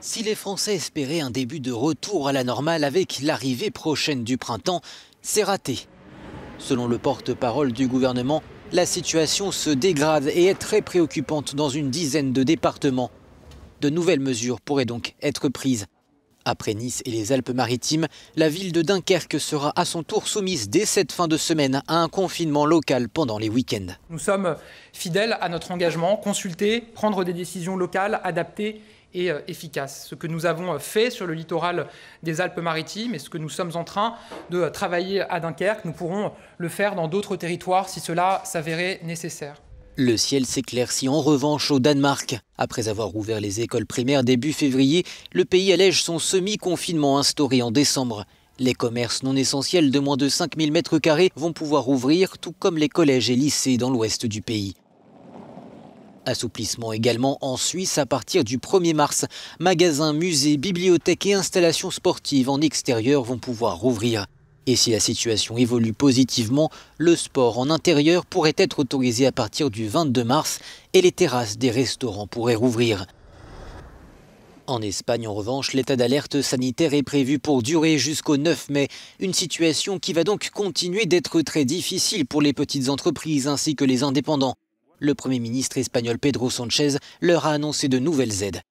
Si les Français espéraient un début de retour à la normale avec l'arrivée prochaine du printemps, c'est raté. Selon le porte-parole du gouvernement, la situation se dégrade et est très préoccupante dans une dizaine de départements. De nouvelles mesures pourraient donc être prises. Après Nice et les Alpes-Maritimes, la ville de Dunkerque sera à son tour soumise dès cette fin de semaine à un confinement local pendant les week-ends. Nous sommes fidèles à notre engagement, consulter, prendre des décisions locales, adaptées et euh, efficaces. Ce que nous avons euh, fait sur le littoral des Alpes-Maritimes et ce que nous sommes en train de travailler à Dunkerque, nous pourrons le faire dans d'autres territoires si cela s'avérait nécessaire. Le ciel s'éclaircit en revanche au Danemark. Après avoir ouvert les écoles primaires début février, le pays allège son semi-confinement instauré en décembre. Les commerces non essentiels de moins de 5000 mètres carrés vont pouvoir ouvrir, tout comme les collèges et lycées dans l'ouest du pays. Assouplissement également en Suisse à partir du 1er mars. Magasins, musées, bibliothèques et installations sportives en extérieur vont pouvoir rouvrir. Et si la situation évolue positivement, le sport en intérieur pourrait être autorisé à partir du 22 mars et les terrasses des restaurants pourraient rouvrir. En Espagne, en revanche, l'état d'alerte sanitaire est prévu pour durer jusqu'au 9 mai, une situation qui va donc continuer d'être très difficile pour les petites entreprises ainsi que les indépendants. Le Premier ministre espagnol Pedro Sanchez leur a annoncé de nouvelles aides.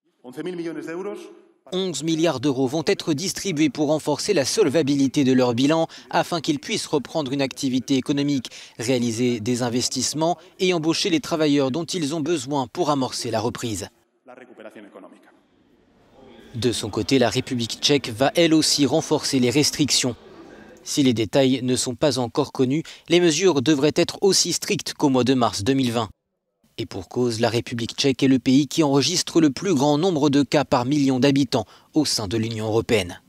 11 milliards d'euros vont être distribués pour renforcer la solvabilité de leur bilan afin qu'ils puissent reprendre une activité économique, réaliser des investissements et embaucher les travailleurs dont ils ont besoin pour amorcer la reprise. De son côté, la République tchèque va elle aussi renforcer les restrictions. Si les détails ne sont pas encore connus, les mesures devraient être aussi strictes qu'au mois de mars 2020. Et pour cause, la République tchèque est le pays qui enregistre le plus grand nombre de cas par million d'habitants au sein de l'Union européenne.